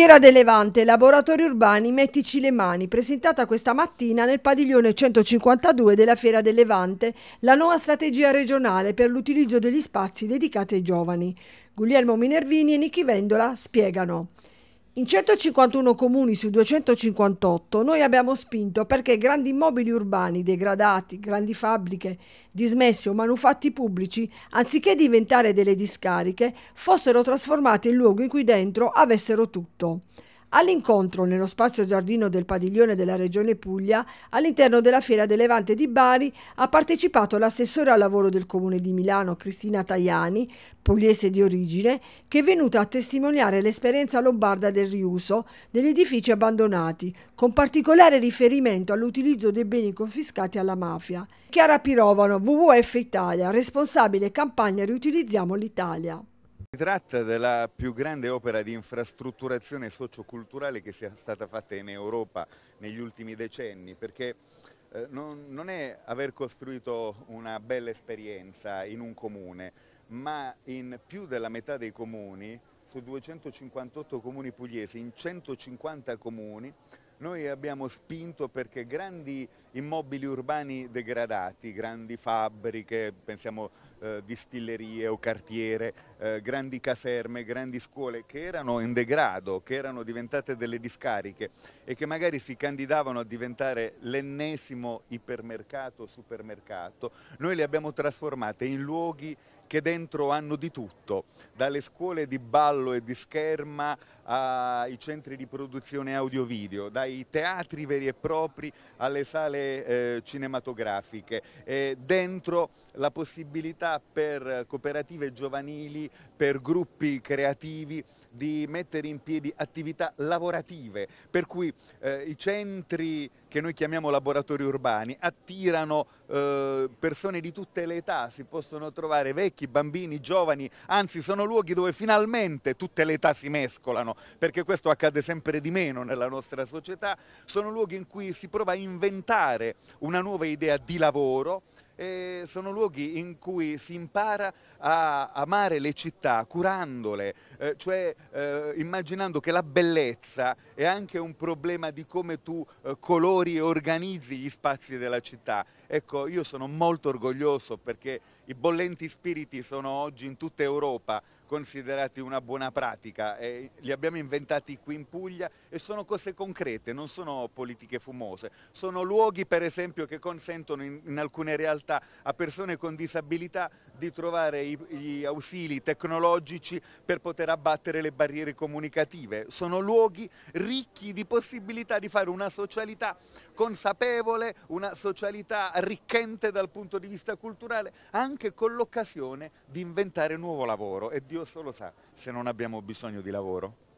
Fiera del Levante, laboratori urbani, mettici le mani, presentata questa mattina nel padiglione 152 della Fiera del Levante, la nuova strategia regionale per l'utilizzo degli spazi dedicati ai giovani. Guglielmo Minervini e Nichi Vendola spiegano. In 151 comuni su 258 noi abbiamo spinto perché grandi immobili urbani degradati, grandi fabbriche, dismesse o manufatti pubblici, anziché diventare delle discariche, fossero trasformati in luoghi in cui dentro avessero tutto all'incontro nello spazio giardino del padiglione della Regione Puglia, all'interno della Fiera del Levante di Bari, ha partecipato l'assessore al lavoro del Comune di Milano Cristina Tajani, pugliese di origine, che è venuta a testimoniare l'esperienza lombarda del riuso degli edifici abbandonati, con particolare riferimento all'utilizzo dei beni confiscati alla mafia. Chiara Pirovano, WWF Italia, responsabile campagna Riutilizziamo l'Italia. Si tratta della più grande opera di infrastrutturazione socioculturale che sia stata fatta in Europa negli ultimi decenni, perché eh, non, non è aver costruito una bella esperienza in un comune, ma in più della metà dei comuni, su 258 comuni pugliesi, in 150 comuni, noi abbiamo spinto perché grandi immobili urbani degradati, grandi fabbriche, pensiamo eh, distillerie o cartiere, eh, grandi caserme, grandi scuole che erano in degrado, che erano diventate delle discariche e che magari si candidavano a diventare l'ennesimo ipermercato, o supermercato, noi le abbiamo trasformate in luoghi che dentro hanno di tutto, dalle scuole di ballo e di scherma ai centri di produzione audio-video, dai dai teatri veri e propri alle sale eh, cinematografiche, e eh, dentro la possibilità per cooperative giovanili, per gruppi creativi di mettere in piedi attività lavorative, per cui eh, i centri che noi chiamiamo laboratori urbani, attirano eh, persone di tutte le età, si possono trovare vecchi, bambini, giovani, anzi sono luoghi dove finalmente tutte le età si mescolano, perché questo accade sempre di meno nella nostra società, sono luoghi in cui si prova a inventare una nuova idea di lavoro, eh, sono luoghi in cui si impara a amare le città, curandole, eh, cioè eh, immaginando che la bellezza è anche un problema di come tu eh, colori e organizzi gli spazi della città. Ecco, io sono molto orgoglioso perché i bollenti spiriti sono oggi in tutta Europa considerati una buona pratica, eh, li abbiamo inventati qui in Puglia e sono cose concrete, non sono politiche fumose, sono luoghi per esempio che consentono in, in alcune realtà a persone con disabilità di trovare i, gli ausili tecnologici per poter abbattere le barriere comunicative, sono luoghi ricchi di possibilità di fare una socialità consapevole, una socialità arricchente dal punto di vista culturale, anche con l'occasione di inventare nuovo lavoro e di Dio solo sa se non abbiamo bisogno di lavoro.